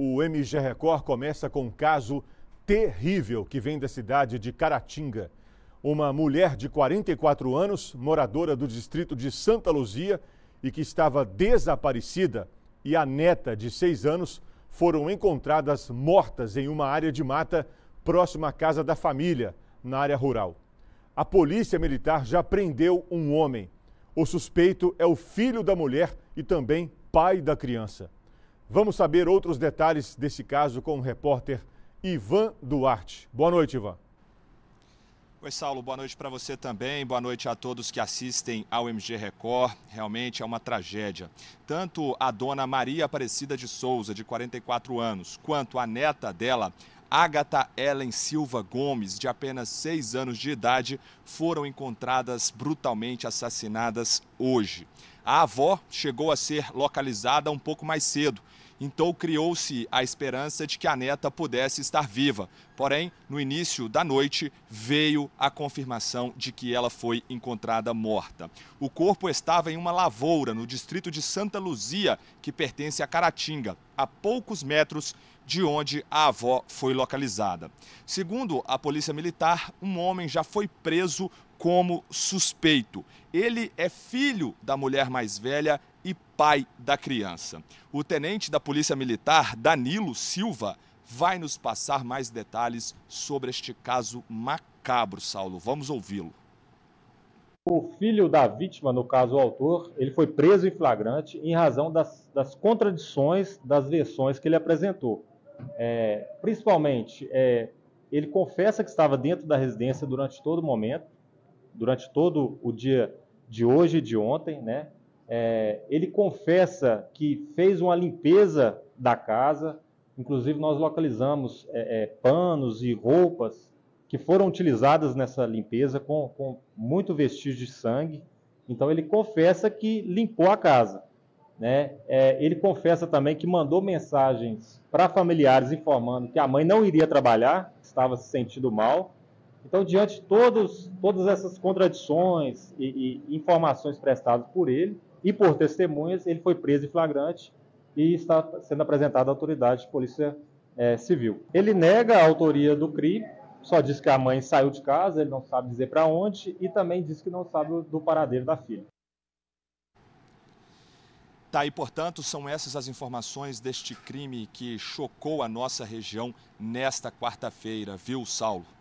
O MG Record começa com um caso terrível que vem da cidade de Caratinga. Uma mulher de 44 anos, moradora do distrito de Santa Luzia e que estava desaparecida, e a neta de 6 anos foram encontradas mortas em uma área de mata próxima à casa da família, na área rural. A polícia militar já prendeu um homem. O suspeito é o filho da mulher e também pai da criança. Vamos saber outros detalhes desse caso com o repórter Ivan Duarte. Boa noite, Ivan. Oi, Saulo, boa noite para você também. Boa noite a todos que assistem ao MG Record. Realmente é uma tragédia. Tanto a dona Maria Aparecida de Souza, de 44 anos, quanto a neta dela, Agatha Ellen Silva Gomes, de apenas 6 anos de idade, foram encontradas brutalmente assassinadas hoje. A avó chegou a ser localizada um pouco mais cedo, então criou-se a esperança de que a neta pudesse estar viva. Porém, no início da noite, veio a confirmação de que ela foi encontrada morta. O corpo estava em uma lavoura no distrito de Santa Luzia, que pertence a Caratinga, a poucos metros de onde a avó foi localizada. Segundo a Polícia Militar, um homem já foi preso como suspeito. Ele é filho da mulher mais velha e pai da criança. O tenente da Polícia Militar, Danilo Silva, vai nos passar mais detalhes sobre este caso macabro, Saulo. Vamos ouvi-lo. O filho da vítima, no caso o autor, ele foi preso em flagrante em razão das, das contradições das versões que ele apresentou. É, principalmente, é, ele confessa que estava dentro da residência durante todo o momento, durante todo o dia de hoje e de ontem, né? É, ele confessa que fez uma limpeza da casa, inclusive nós localizamos é, é, panos e roupas que foram utilizadas nessa limpeza com, com, muito vestígio de sangue. Então ele confessa que limpou a casa. Né? É, ele confessa também que mandou mensagens para familiares informando que a mãe não iria trabalhar, estava se sentindo mal, então, diante de todos, todas essas contradições e, e informações prestadas por ele e por testemunhas, ele foi preso em flagrante e está sendo apresentado à autoridade de polícia é, civil. Ele nega a autoria do crime, só diz que a mãe saiu de casa, ele não sabe dizer para onde e também diz que não sabe do paradeiro da filha. Tá e portanto, são essas as informações deste crime que chocou a nossa região nesta quarta-feira, viu, Saulo?